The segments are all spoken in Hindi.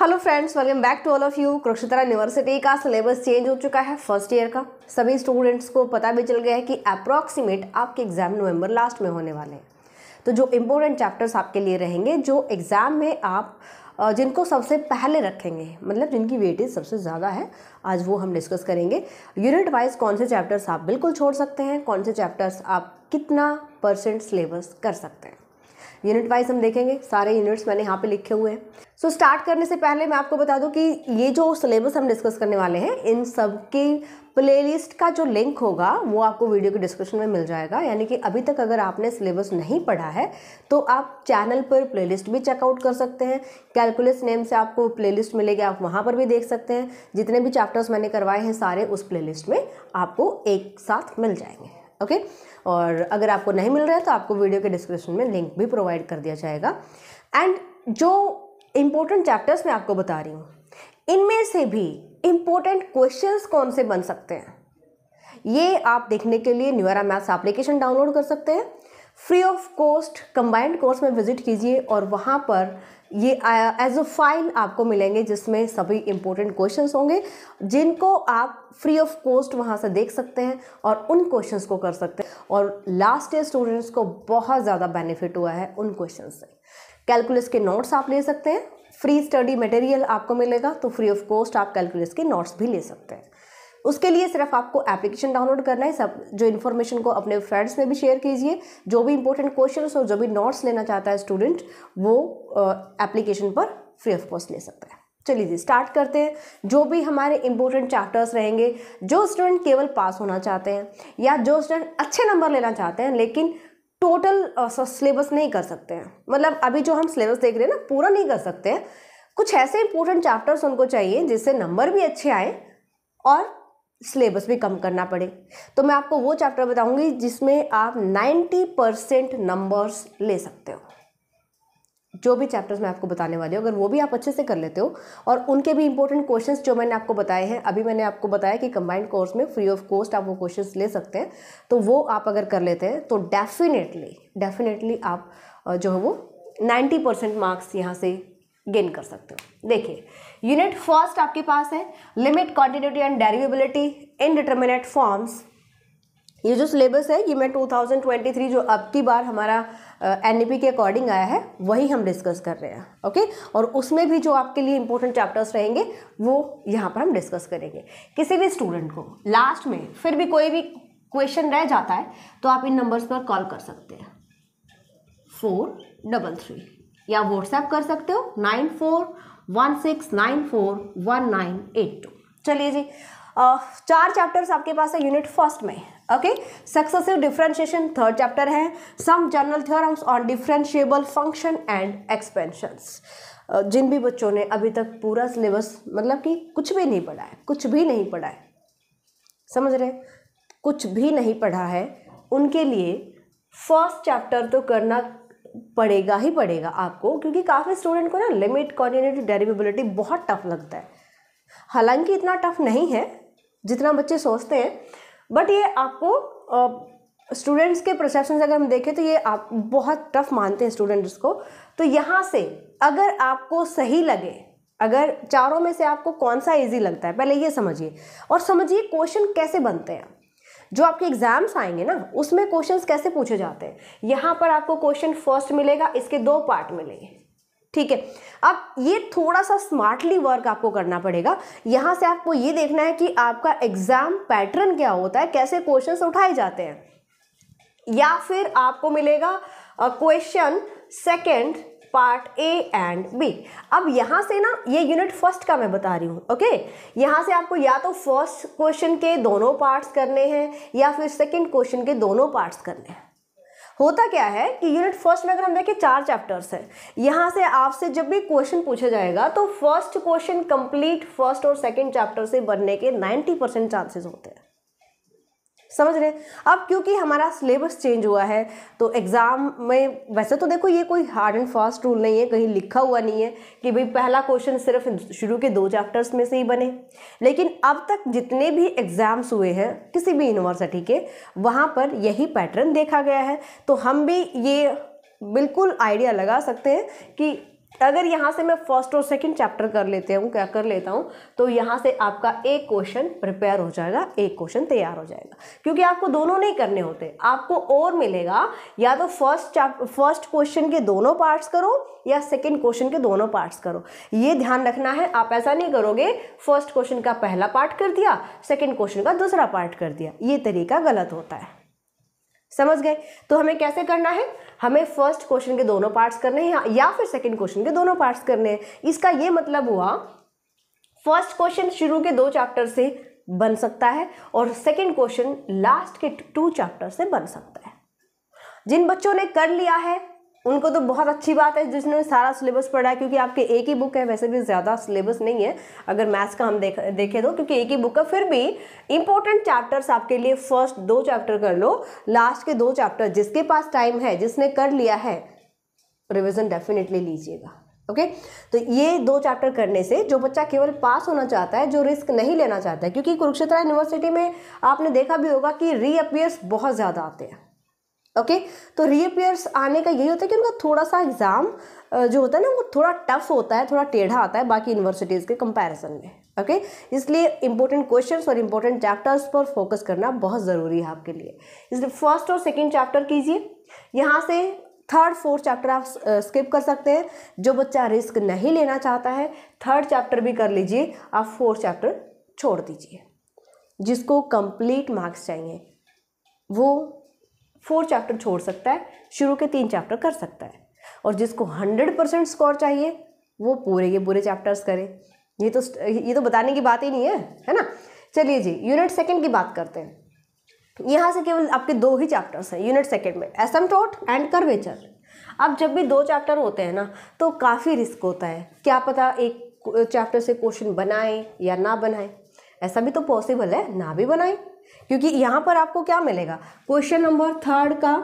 Hello friends welcome back to all of you Kurukshetra university का सिलेबस चेंज हो चुका है फर्स्ट ईयर का सभी स्टूडेंट्स को पता भी चल गया है कि अप्रॉक्सीमेट आपके एग्ज़ाम नवंबर लास्ट में होने वाले हैं तो जो इम्पोर्टेंट चैप्टर्स आपके लिए रहेंगे जो एग्ज़ाम में आप जिनको सबसे पहले रखेंगे मतलब जिनकी वेटेज सबसे ज़्यादा है आज वो हम डिस्कस करेंगे यूनिट वाइज कौन से चैप्टर्स आप बिल्कुल छोड़ सकते हैं कौन से चैप्टर्स आप कितना परसेंट सिलेबस कर सकते हैं यूनिट वाइज हम देखेंगे सारे यूनिट्स मैंने यहाँ पे लिखे हुए हैं सो so, स्टार्ट करने से पहले मैं आपको बता दूं कि ये जो सिलेबस हम डिस्कस करने वाले हैं इन सब के प्लेलिस्ट का जो लिंक होगा वो आपको वीडियो के डिस्क्रिप्शन में मिल जाएगा यानी कि अभी तक अगर आपने सिलेबस नहीं पढ़ा है तो आप चैनल पर प्लेलिस्ट भी चेकआउट कर सकते हैं कैलकुलस नेम से आपको प्लेलिस्ट मिलेगी आप वहाँ पर भी देख सकते हैं जितने भी चैप्टर्स मैंने करवाए हैं सारे उस प्ले में आपको एक साथ मिल जाएंगे ओके और अगर आपको नहीं मिल रहा है तो आपको वीडियो के डिस्क्रिप्शन में लिंक भी प्रोवाइड कर दिया जाएगा एंड जो इम्पोर्टेंट चैप्टर्स मैं आपको बता रही हूँ इनमें से भी इम्पोर्टेंट क्वेश्चंस कौन से बन सकते हैं ये आप देखने के लिए न्यूरा मैथ्स एप्लीकेशन डाउनलोड कर सकते हैं free of cost combined course में विजिट कीजिए और वहाँ पर ये एज अ फाइल आपको मिलेंगे जिसमें सभी इम्पोर्टेंट क्वेश्चंस होंगे जिनको आप फ्री ऑफ कॉस्ट वहाँ से देख सकते हैं और उन क्वेश्चंस को कर सकते हैं और लास्ट ईयर स्टूडेंट्स को बहुत ज़्यादा बेनिफिट हुआ है उन क्वेश्चन से कैलकुलस के नोट्स आप ले सकते हैं फ्री स्टडी मटेरियल आपको मिलेगा तो फ्री ऑफ कॉस्ट आप कैलकुलस के नोट्स भी ले सकते हैं उसके लिए सिर्फ आपको एप्लीकेशन डाउनलोड करना है सब जो इन्फॉर्मेशन को अपने फ्रेंड्स में भी शेयर कीजिए जो भी इंपॉर्टेंट क्वेश्चन और जो भी नोट्स लेना चाहता है स्टूडेंट वो एप्लीकेशन पर फ्री ऑफ कॉस्ट ले सकता है चलिए जी स्टार्ट करते हैं जो भी हमारे इंपॉर्टेंट चैप्टर्स रहेंगे जो स्टूडेंट केवल पास होना चाहते हैं या जो स्टूडेंट अच्छे नंबर लेना चाहते हैं लेकिन टोटल सिलेबस uh, नहीं कर सकते हैं मतलब अभी जो हम सिलेबस देख रहे हैं ना पूरा नहीं कर सकते हैं कुछ ऐसे इंपॉर्टेंट चैप्टर्स उनको चाहिए जिससे नंबर भी अच्छे आए और सिलेबस भी कम करना पड़े तो मैं आपको वो चैप्टर बताऊंगी जिसमें आप 90 परसेंट नंबर्स ले सकते हो जो भी चैप्टर्स मैं आपको बताने वाली हूँ अगर वो भी आप अच्छे से कर लेते हो और उनके भी इंपॉर्टेंट क्वेश्चंस जो मैंने आपको बताए हैं अभी मैंने आपको बताया कि कंबाइंड कोर्स में फ्री ऑफ कॉस्ट आप वो क्वेश्चंस ले सकते हैं तो वो आप अगर कर लेते हैं तो डेफिनेटली डेफिनेटली आप जो है वो नाइन्टी परसेंट मार्क्स यहाँ से गेन कर सकते हो देखिए यूनिट फर्स्ट आपके पास है limit continuity and derivability indeterminate forms ये जो सिलेबस है ये मैं 2023 जो अब की बार हमारा एन e के अकॉर्डिंग आया है वही हम डिस्कस कर रहे हैं ओके और उसमें भी जो आपके लिए इंपॉर्टेंट चैप्टर्स रहेंगे वो यहाँ पर हम डिस्कस करेंगे किसी भी स्टूडेंट को लास्ट में फिर भी कोई भी क्वेश्चन रह जाता है तो आप इन नंबर्स पर कॉल कर सकते हैं फोर डबल थ्री या व्हाट्सएप कर सकते हो nine four one six nine four one nine eight two चलिए जी चार चैप्टर्स आपके पास है यूनिट फर्स्ट में okay successive differentiation third chapter है some general theorems on differentiable function and expansions जिन भी बच्चों ने अभी तक पूरा सिलेबस मतलब कि कुछ भी नहीं पढ़ा है कुछ भी नहीं पढ़ा है समझ रहे कुछ भी नहीं पढ़ा है उनके लिए फर्स्ट चैप्टर तो करना पड़ेगा ही पड़ेगा आपको क्योंकि काफ़ी स्टूडेंट को ना लिमिट कॉर्डिनेटिव डेरिवेबिलिटी बहुत टफ लगता है हालांकि इतना टफ नहीं है जितना बच्चे सोचते हैं बट ये आपको स्टूडेंट्स के प्रसप्शन अगर हम देखें तो ये आप बहुत टफ मानते हैं स्टूडेंट्स को तो यहाँ से अगर आपको सही लगे अगर चारों में से आपको कौन सा इजी लगता है पहले ये समझिए और समझिए क्वेश्चन कैसे बनते हैं जो आपके एग्जाम्स आएंगे ना उसमें क्वेश्चंस कैसे पूछे जाते हैं यहाँ पर आपको क्वेश्चन फर्स्ट मिलेगा इसके दो पार्ट मिलेंगे ठीक है अब ये थोड़ा सा स्मार्टली वर्क आपको करना पड़ेगा यहाँ से आपको ये देखना है कि आपका एग्जाम पैटर्न क्या होता है कैसे क्वेश्चंस उठाए जाते हैं या फिर आपको मिलेगा question second part A and B अब यहाँ से ना ये यूनिट फर्स्ट का मैं बता रही हूँ ओके यहाँ से आपको या तो फर्स्ट क्वेश्चन के दोनों पार्ट्स करने हैं या फिर सेकेंड क्वेश्चन के दोनों पार्ट्स करने हैं होता क्या है कि यूनिट फर्स्ट में अगर हम देखें चार चैप्टर्स है यहाँ से आपसे जब भी क्वेश्चन पूछा जाएगा तो फर्स्ट क्वेश्चन कंप्लीट फर्स्ट और सेकंड चैप्टर से बनने के 90 परसेंट चांसेस होते हैं समझ रहे अब क्योंकि हमारा सिलेबस चेंज हुआ है तो एग्ज़ाम में वैसे तो देखो ये कोई हार्ड एंड फास्ट रूल नहीं है कहीं लिखा हुआ नहीं है कि भाई पहला क्वेश्चन सिर्फ शुरू के दो चैप्टर्स में से ही बने लेकिन अब तक जितने भी एग्ज़ाम्स हुए हैं किसी भी यूनिवर्सिटी के वहाँ पर यही पैटर्न देखा गया है तो हम भी ये बिल्कुल आइडिया लगा सकते हैं कि अगर यहाँ से मैं फर्स्ट और सेकंड चैप्टर कर लेते हूँ क्या कर लेता हूँ तो यहाँ से आपका एक क्वेश्चन प्रिपेयर हो जाएगा एक क्वेश्चन तैयार हो जाएगा क्योंकि आपको दोनों नहीं करने होते आपको और मिलेगा या तो फर्स्ट चैप्टर फर्स्ट क्वेश्चन के दोनों पार्ट्स करो या सेकंड क्वेश्चन के दोनों पार्ट्स करो ये ध्यान रखना है आप ऐसा नहीं करोगे फर्स्ट क्वेश्चन का पहला पार्ट कर दिया सेकेंड क्वेश्चन का दूसरा पार्ट कर दिया ये तरीका गलत होता है समझ गए तो हमें कैसे करना है हमें फर्स्ट क्वेश्चन के दोनों पार्ट्स करने हैं या फिर सेकंड क्वेश्चन के दोनों पार्ट्स करने हैं इसका ये मतलब हुआ फर्स्ट क्वेश्चन शुरू के दो चैप्टर से बन सकता है और सेकंड क्वेश्चन लास्ट के टू चैप्टर से बन सकता है जिन बच्चों ने कर लिया है उनको तो बहुत अच्छी बात है जिसने सारा सिलेबस पढ़ा है क्योंकि आपके एक ही बुक है वैसे भी ज़्यादा सिलेबस नहीं है अगर मैथ्स का हम देख देखे तो क्योंकि एक ही बुक है फिर भी इंपॉर्टेंट चैप्टर्स आपके लिए फर्स्ट दो चैप्टर कर लो लास्ट के दो चैप्टर जिसके पास टाइम है जिसने कर लिया है रिविज़न डेफिनेटली लीजिएगा ओके okay? तो ये दो चैप्टर करने से जो बच्चा केवल पास होना चाहता है जो रिस्क नहीं लेना चाहता है क्योंकि कुरुक्षेत्र यूनिवर्सिटी में आपने देखा भी होगा कि रीअपियर्स बहुत ज़्यादा आते हैं ओके okay? तो रीअपियर्स आने का यही होता है कि उनका थोड़ा सा एग्ज़ाम जो होता है ना वो थोड़ा टफ होता है थोड़ा टेढ़ा आता है बाकी यूनिवर्सिटीज़ के कंपैरिजन में ओके okay? इसलिए इंपॉर्टेंट क्वेश्चंस और इंपॉर्टेंट चैप्टर्स पर फोकस करना बहुत ज़रूरी है आपके लिए इसलिए फर्स्ट और सेकेंड चैप्टर कीजिए यहाँ से थर्ड फोर्थ चैप्टर आप स्किप कर सकते हैं जो बच्चा रिस्क नहीं लेना चाहता है थर्ड चैप्टर भी कर लीजिए आप फोर्थ चैप्टर छोड़ दीजिए जिसको कंप्लीट मार्क्स चाहिए वो फोर चैप्टर छोड़ सकता है शुरू के तीन चैप्टर कर सकता है और जिसको हंड्रेड परसेंट स्कोर चाहिए वो पूरे के पूरे चैप्टर्स करे ये तो ये तो बताने की बात ही नहीं है है ना चलिए जी यूनिट सेकेंड की बात करते हैं यहाँ से केवल आपके दो ही चैप्टर्स हैं यूनिट सेकेंड में टोट एंड कर्वेचर अब जब भी दो चैप्टर होते हैं ना तो काफ़ी रिस्क होता है क्या पता एक चैप्टर से क्वेश्चन बनाएं या ना बनाएं ऐसा भी तो पॉसिबल है ना भी बनाएं क्योंकि यहाँ पर आपको क्या मिलेगा क्वेश्चन नंबर थर्ड का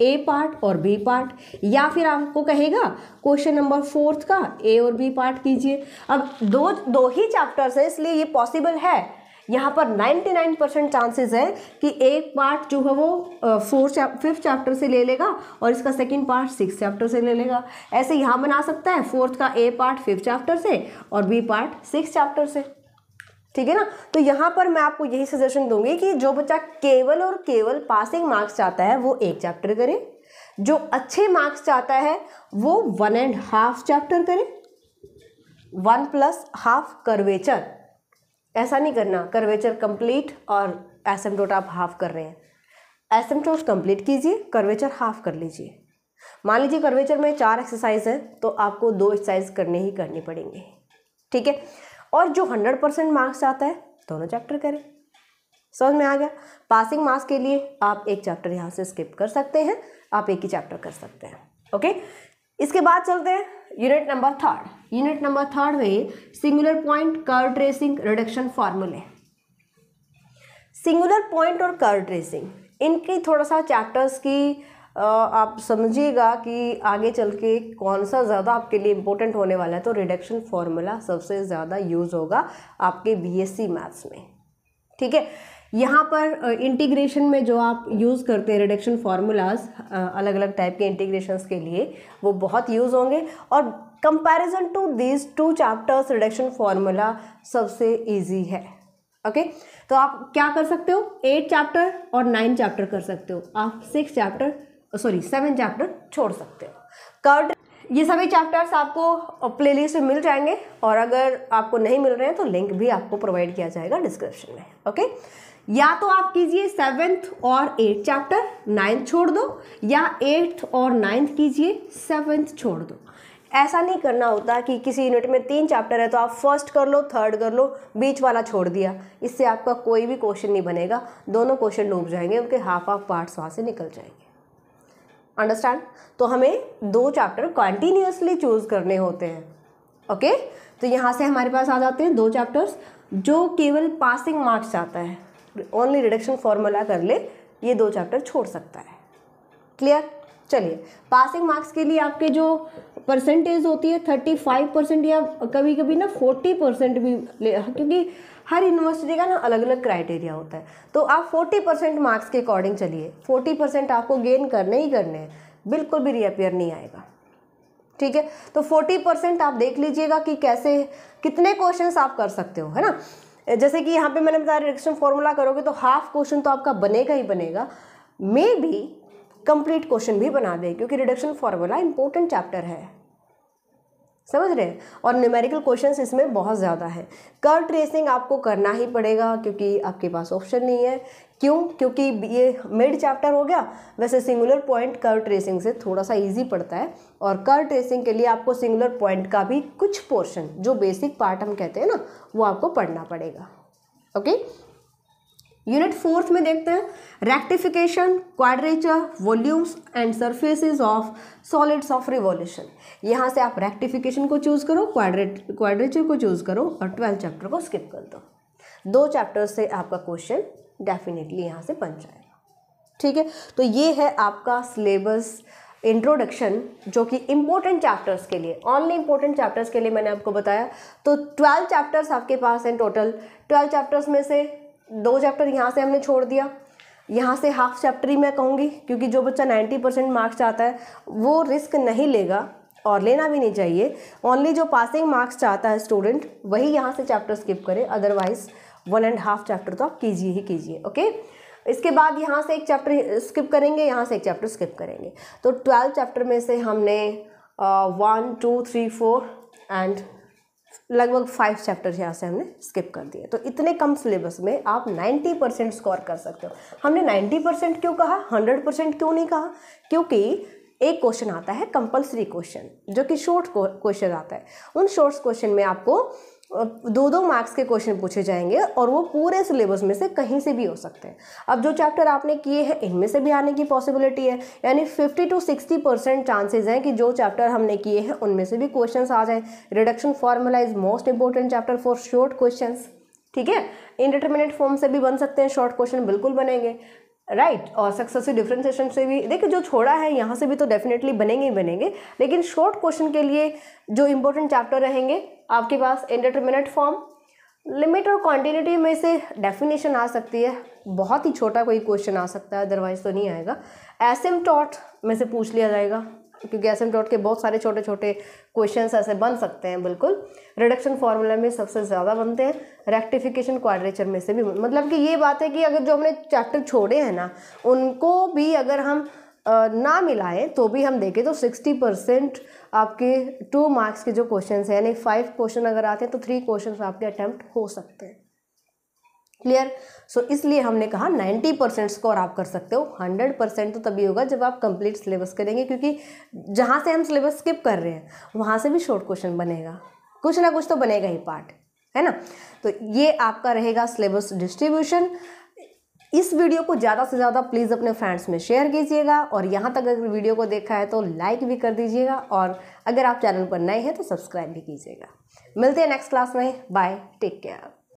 ए पार्ट और बी पार्ट या फिर आपको कहेगा क्वेश्चन नंबर फोर्थ का ए और बी पार्ट कीजिए अब दो दो ही चैप्टर्स हैं इसलिए ये पॉसिबल है यहाँ पर 99 परसेंट चांसेस है कि एक पार्ट जो है वो फोर्थ चैप, फिफ्थ चैप्टर से ले लेगा और इसका सेकंड पार्ट सिक्स चैप्टर से ले लेगा ऐसे यहाँ बना सकता है फोर्थ का ए पार्ट फिफ्थ चैप्टर से और बी पार्ट सिक्स चैप्टर से ठीक है ना तो यहाँ पर मैं आपको यही सजेशन दूंगी कि जो बच्चा केवल और केवल पासिंग मार्क्स चाहता है वो एक चैप्टर करे जो अच्छे मार्क्स चाहता है वो वन एंड हाफ चैप्टर करे वन प्लस हाफ करवेचर ऐसा नहीं करना करवेचर कंप्लीट और एसएमटोट आप हाफ कर रहे हैं एसएमटोट कंप्लीट कीजिए करवेचर हाफ कर लीजिए मान लीजिए करवेचर में चार एक्सरसाइज हैं तो आपको दो एक्सरसाइज करने ही करनी पड़ेंगे ठीक है और जो हंड्रेड परसेंट मार्क्स आता है दोनों चैप्टर करें समझ में आ गया पासिंग मार्क्स के लिए आप एक चैप्टर यहाँ से स्किप कर सकते हैं आप एक ही चैप्टर कर सकते हैं ओके इसके बाद चलते हैं unit number third unit number third में singular point curve tracing reduction फार्मूले सिंगुलर पॉइंट और कर ट्रेसिंग इनकी थोड़ा सा चैप्टर्स की आप समझिएगा कि आगे चल के कौन सा ज़्यादा आपके लिए इम्पोर्टेंट होने वाला है तो रिडक्शन फार्मूला सबसे ज़्यादा यूज़ होगा आपके बीएससी मैथ्स में ठीक है यहाँ पर इंटीग्रेशन में जो आप यूज़ करते हैं रिडक्शन फार्मूलाज अलग अलग टाइप के इंटीग्रेशंस के लिए वो बहुत यूज़ होंगे और comparison to these two chapters reduction formula सबसे इजी है ओके okay? तो आप क्या कर सकते हो एट चैप्टर और नाइन चैप्टर कर सकते हो आप six chapter sorry seven chapter छोड़ सकते हो कर्ड ये सभी चैप्टर्स आपको प्लेलिस्ट में मिल जाएंगे और अगर आपको नहीं मिल रहे हैं तो लिंक भी आपको प्रोवाइड किया जाएगा डिस्क्रिप्शन में ओके या तो आप कीजिए सेवेंथ और एट्थ चैप्टर नाइन्थ छोड़ दो या एट्थ और नाइन्थ कीजिए सेवेंथ छोड़ दो ऐसा नहीं करना होता कि किसी यूनिट में तीन चैप्टर है तो आप फर्स्ट कर लो थर्ड कर लो बीच वाला छोड़ दिया इससे आपका कोई भी क्वेश्चन नहीं बनेगा दोनों क्वेश्चन डूब जाएंगे उनके हाफ हाफ पार्ट्स वहाँ से निकल जाएंगे अंडरस्टैंड तो हमें दो चैप्टर कॉन्टीन्यूसली चूज़ करने होते हैं ओके okay? तो यहाँ से हमारे पास आ जाते हैं दो चैप्टर्स जो केवल पासिंग मार्क्स आता है ओनली रिडक्शन फॉर्मूला कर ले ये दो चैप्टर छोड़ सकता है क्लियर चलिए पासिंग मार्क्स के लिए आपके जो परसेंटेज होती है थर्टी फाइव परसेंट या कभी कभी ना फोर्टी परसेंट भी ले क्योंकि हर यूनिवर्सिटी का ना अलग अलग क्राइटेरिया होता है तो आप 40 परसेंट मार्क्स के अकॉर्डिंग चलिए 40 परसेंट आपको गेन करने ही करने हैं बिल्कुल भी रीअपेयर नहीं आएगा ठीक है तो 40 परसेंट आप देख लीजिएगा कि कैसे कितने क्वेश्चन आप कर सकते हो है ना जैसे कि यहाँ पर मैंने बताया रिडक्शन फॉर्मूला करोगे तो हाफ क्वेश्चन तो आपका बनेगा ही बनेगा मे भी कंप्लीट क्वेश्चन भी बना दें क्योंकि रिडक्शन फार्मूला इंपॉर्टेंट चैप्टर है समझ रहे हैं और न्यूमेरिकल क्वेश्चन इसमें बहुत ज़्यादा है कर्व ट्रेसिंग आपको करना ही पड़ेगा क्योंकि आपके पास ऑप्शन नहीं है क्यों क्योंकि ये मिड चैप्टर हो गया वैसे सिंगुलर पॉइंट कर्व ट्रेसिंग से थोड़ा सा इजी पड़ता है और कर्व ट्रेसिंग के लिए आपको सिंगुलर पॉइंट का भी कुछ पोर्शन जो बेसिक पार्ट हम कहते हैं ना वो आपको पढ़ना पड़ेगा ओके यूनिट फोर्थ में देखते हैं rectification quadrature volumes and surfaces of solids of revolution यहाँ से आप रेक्टिफिकेशन को चूज़ करो क्वाड्रेट क्वाड्रेचर को चूज़ करो और ट्वेल्थ चैप्टर को स्किप कर दो दो चैप्टर से आपका क्वेश्चन डेफिनेटली यहाँ से बन जाएगा ठीक है तो ये है आपका सिलेबस इंट्रोडक्शन जो कि इम्पोर्टेंट चैप्टर्स के लिए ऑनली इम्पोर्टेंट चैप्टर्स के लिए मैंने आपको बताया तो ट्वेल्व चैप्टर्स आपके पास हैं टोटल ट्वेल्व चैप्टर्स में से दो चैप्टर यहाँ से हमने छोड़ दिया यहाँ से हाफ चैप्टर ही मैं कहूँगी क्योंकि जो बच्चा नाइन्टी परसेंट मार्क्स चाहता है वो रिस्क नहीं लेगा और लेना भी नहीं चाहिए ओनली जो पासिंग मार्क्स चाहता है स्टूडेंट वही यहाँ से चैप्टर स्किप करे otherwise one and half chapter तो आप कीजिए ही कीजिए ओके इसके बाद यहाँ से एक चैप्टर स्किप करेंगे यहाँ से एक चैप्टर स्किप करेंगे तो ट्वेल्थ चैप्टर में से हमने one two three four and लगभग फाइव चैप्टर यहाँ से हमने स्किप कर दिए तो इतने कम सिलेबस में आप 90 परसेंट स्कोर कर सकते हो हमने 90 परसेंट क्यों कहा 100 परसेंट क्यों नहीं कहा क्योंकि एक क्वेश्चन आता है कंपलसरी क्वेश्चन जो कि शॉर्ट क्वेश्चन आता है उन शॉर्ट क्वेश्चन में आपको दो दो मार्क्स के क्वेश्चन पूछे जाएंगे और वो पूरे सिलेबस में से कहीं से भी हो सकते हैं अब जो चैप्टर आपने किए हैं इनमें से भी आने की पॉसिबिलिटी है यानी 50 टू 60 परसेंट चांसेज हैं कि जो चैप्टर हमने किए हैं उनमें से भी क्वेश्चन आ जाएँ reduction formula is most important chapter for short question ठीक है इनडिटर्मिनेट फॉर्म से भी बन सकते हैं शॉर्ट क्वेश्चन बिल्कुल बनेंगे राइट right. और सक्सेसिव डिफ्रेंसिएशन से भी देखिए जो छोड़ा है यहाँ से भी तो डेफिनेटली बनेंगे ही बनेंगे लेकिन शॉर्ट क्वेश्चन के लिए जो इंपॉर्टेंट चैप्टर रहेंगे आपके पास इंडिटर्मिनेट फॉर्म लिमिट और क्वान्टिटी में से डेफिनेशन आ सकती है बहुत ही छोटा कोई क्वेश्चन आ सकता है अदरवाइज तो नहीं आएगा एसएम टॉट में से पूछ लिया जाएगा क्योंकि एसएम टॉट के बहुत सारे छोटे छोटे क्वेश्चंस ऐसे बन सकते हैं बिल्कुल रिडक्शन फार्मूला में सबसे ज़्यादा बनते हैं रेक्टिफिकेशन क्वाड्रेचर में से भी मतलब कि ये बात है कि अगर जो हमने चैप्टर छोड़े हैं ना उनको भी अगर हम ना मिलाएं तो भी हम देखें तो सिक्सटी परसेंट आपके टू मार्क्स के जो क्वेश्चन हैं यानी फाइव क्वेश्चन अगर आते हैं तो थ्री क्वेश्चन आपके अटैम्प्ट हो सकते हैं क्लियर सो so, इसलिए हमने कहा नाइन्टी परसेंट स्कोर आप कर सकते हो हंड्रेड परसेंट तो तभी होगा जब आप कंप्लीट सिलेबस करेंगे क्योंकि जहाँ से हम सिलेबस स्किप कर रहे हैं वहाँ से भी शॉर्ट क्वेश्चन बनेगा कुछ ना कुछ तो बनेगा ही पार्ट है ना तो ये आपका रहेगा सिलेबस डिस्ट्रीब्यूशन इस वीडियो को ज़्यादा से ज़्यादा प्लीज़ अपने फ्रेंड्स में शेयर कीजिएगा और यहाँ तक अगर वीडियो को देखा है तो लाइक भी कर दीजिएगा और अगर आप चैनल पर नए हैं तो सब्सक्राइब भी कीजिएगा मिलते हैं नेक्स्ट क्लास में बाय टेक केयर